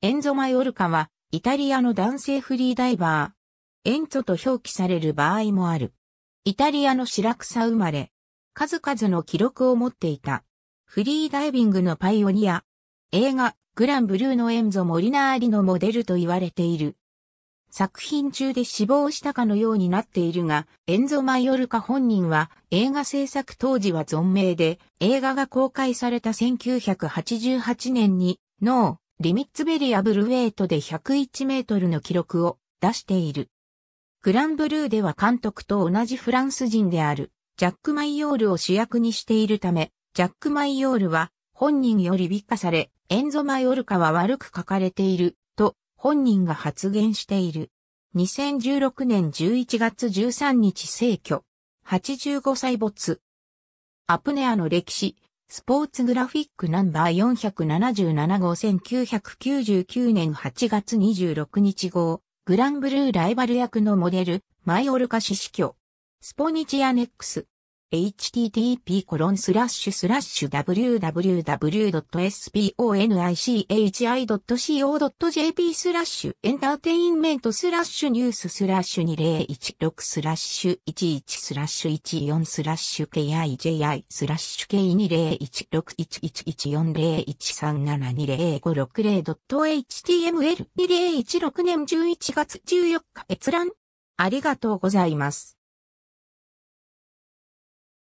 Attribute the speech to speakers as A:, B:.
A: エ
B: ンゾ・マヨルカは、イタリアの男性フリーダイバー。エンゾと表記される場合もある。イタリアのシラクサ生まれ。数々の記録を持っていた。フリーダイビングのパイオニア。映画、グランブルーのエンゾ・モリナーリのモデルと言われている。作品中で死亡したかのようになっているが、エンゾ・マイオルカ本人は映画制作当時は存命で、映画が公開された1988年に、脳、リミッツベリアブルウェイトで101メートルの記録を出している。グランブルーでは監督と同じフランス人であるジャック・マイヨールを主役にしているため、ジャック・マイヨールは本人より美化され、エンゾ・マイオルカは悪く書かれていると本人が発言している。2016年11月13日逝去。85歳没。アプネアの歴史、スポーツグラフィックナンバー477号1999年8月26日号、グランブルーライバル役のモデル、マイオルカ氏死去。スポニチアネックス。http://www.sponichi.co.jp スラッシュエンターテインメントスラッシュニューススラッシュ2016スラッシュ11スラッシュ14スラッシュ KIJI スラッシュ K2016111401372056.html2016 年11月14日閲覧ありがとうござ
A: います。